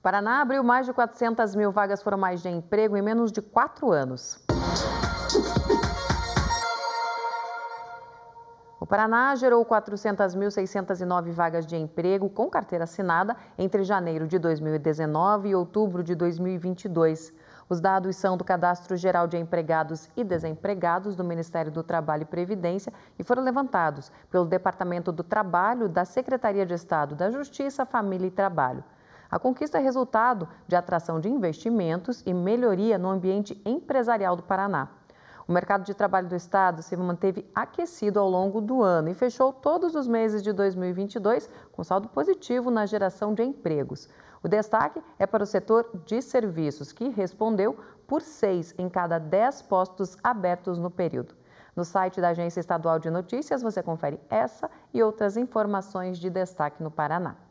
Paraná abriu mais de 400 mil vagas formais de emprego em menos de quatro anos. O Paraná gerou 400.609 vagas de emprego com carteira assinada entre janeiro de 2019 e outubro de 2022. Os dados são do Cadastro Geral de Empregados e Desempregados do Ministério do Trabalho e Previdência e foram levantados pelo Departamento do Trabalho da Secretaria de Estado da Justiça, Família e Trabalho. A conquista é resultado de atração de investimentos e melhoria no ambiente empresarial do Paraná. O mercado de trabalho do Estado se manteve aquecido ao longo do ano e fechou todos os meses de 2022 com saldo positivo na geração de empregos. O destaque é para o setor de serviços, que respondeu por seis em cada dez postos abertos no período. No site da Agência Estadual de Notícias você confere essa e outras informações de destaque no Paraná.